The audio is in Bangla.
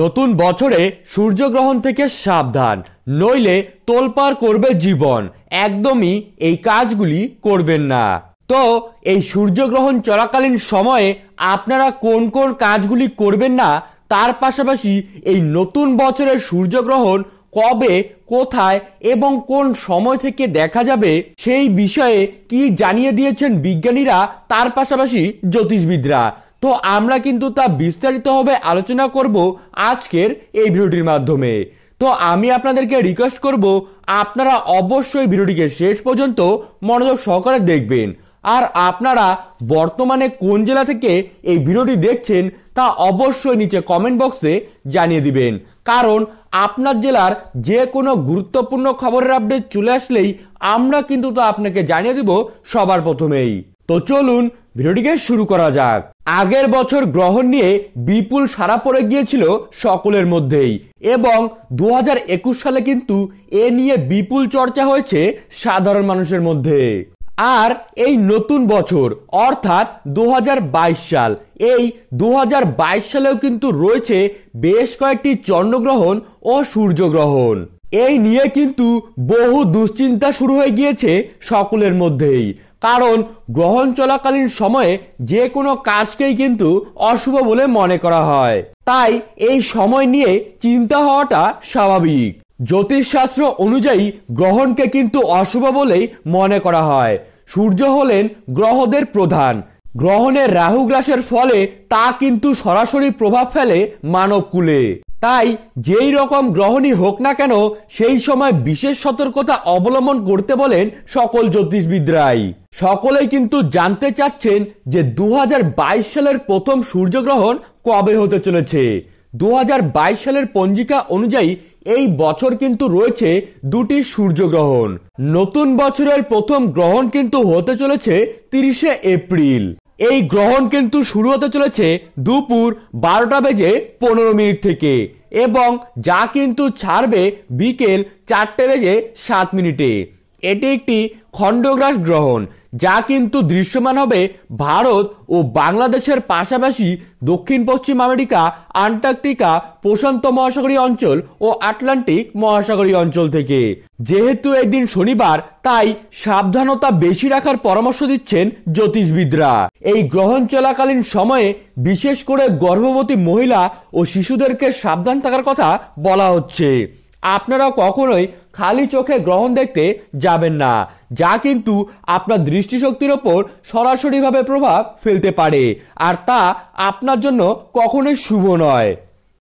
নতুন বছরে সূর্যগ্রহণ থেকে সাবধান নইলে তোলপাড় করবে জীবন একদমই এই কাজগুলি করবেন না তো এই সূর্যগ্রহণ চলাকালীন সময়ে আপনারা কোন কোন কাজগুলি করবেন না তার পাশাপাশি এই নতুন বছরের সূর্যগ্রহণ কবে কোথায় এবং কোন সময় থেকে দেখা যাবে সেই বিষয়ে কি জানিয়ে দিয়েছেন বিজ্ঞানীরা তার পাশাপাশি জ্যোতিষবিদরা তো আমরা কিন্তু তা বিস্তারিতভাবে আলোচনা করব আজকের এই ভিডিওটির মাধ্যমে তো আমি আপনাদেরকে রিকোয়েস্ট করব আপনারা অবশ্যই ভিডিওটিকে শেষ পর্যন্ত মনোযোগ সহকারে দেখবেন আর আপনারা বর্তমানে কোন জেলা থেকে এই ভিডিওটি দেখছেন তা অবশ্যই নিচে কমেন্ট বক্সে জানিয়ে দিবেন কারণ আপনার জেলার যে কোনো গুরুত্বপূর্ণ খবরের আপডেট চলে আসলেই আমরা কিন্তু তা আপনাকে জানিয়ে দেব সবার প্রথমেই তো চলুন ভিডিওটিকে শুরু করা যাক আগের বছর গ্রহণ নিয়ে বিপুল সারা পড়ে গিয়েছিল সকলের মধ্যেই এবং দু সালে কিন্তু এ নিয়ে বিপুল চর্চা হয়েছে সাধারণ মানুষের মধ্যে আর এই নতুন বছর অর্থাৎ দু সাল এই দু সালেও কিন্তু রয়েছে বেশ কয়েকটি চন্দ্রগ্রহণ ও সূর্যগ্রহণ এই নিয়ে কিন্তু বহু দুশ্চিন্তা শুরু হয়ে গিয়েছে সকলের মধ্যেই কারণ গ্রহণ চলাকালীন সময়ে যে কোনো কাজকেই কিন্তু অশুভ বলে মনে করা হয় তাই এই সময় নিয়ে চিন্তা হওয়াটা স্বাভাবিক জ্যোতিষশাস্ত্র অনুযায়ী গ্রহণকে কিন্তু অশুভ বলেই মনে করা হয় সূর্য হলেন গ্রহদের প্রধান গ্রহণের রাহু গ্রাসের ফলে তা কিন্তু সরাসরি প্রভাব ফেলে মানবকুলে তাই যেই রকম গ্রহণই হোক না কেন সেই সময় বিশেষ সতর্কতা অবলম্বন করতে বলেন সকল জ্যোতিষবিদরাই সকলেই কিন্তু জানতে চাচ্ছেন যে দু সালের প্রথম সূর্যগ্রহণ কবে হতে চলেছে দু সালের পঞ্জিকা অনুযায়ী এই বছর কিন্তু রয়েছে দুটি সূর্যগ্রহণ নতুন বছরের প্রথম গ্রহণ কিন্তু হতে চলেছে তিরিশে এপ্রিল এই গ্রহণ কিন্তু শুরু হতে চলেছে দুপুর বারোটা বেজে পনেরো মিনিট থেকে এবং যা কিন্তু ছাড়বে বিকেল চারটে বেজে সাত মিনিটে এটি একটি খণ্ডগ্রাস গ্রহণ যা কিন্তু দৃশ্যমান হবে ভারত ও বাংলাদেশের পাশাপাশি দক্ষিণ পশ্চিম আমেরিকা আন্টার্কটিকা প্রশান্ত মহাসাগরীয় অঞ্চল ও আটলান্টিক মহাসাগরীয় অঞ্চল থেকে যেহেতু এদিন শনিবার তাই সাবধানতা বেশি রাখার পরামর্শ দিচ্ছেন জ্যোতিষবিদরা এই গ্রহণ চলাকালীন সময়ে বিশেষ করে গর্ভবতী মহিলা ও শিশুদেরকে সাবধান থাকার কথা বলা হচ্ছে আপনারা কখনোই খালি চোখে গ্রহণ দেখতে যাবেন না যা কিন্তু আপনার দৃষ্টিশক্তির ওপর সরাসরিভাবে প্রভাব ফেলতে পারে আর তা আপনার জন্য কখনোই শুভ নয়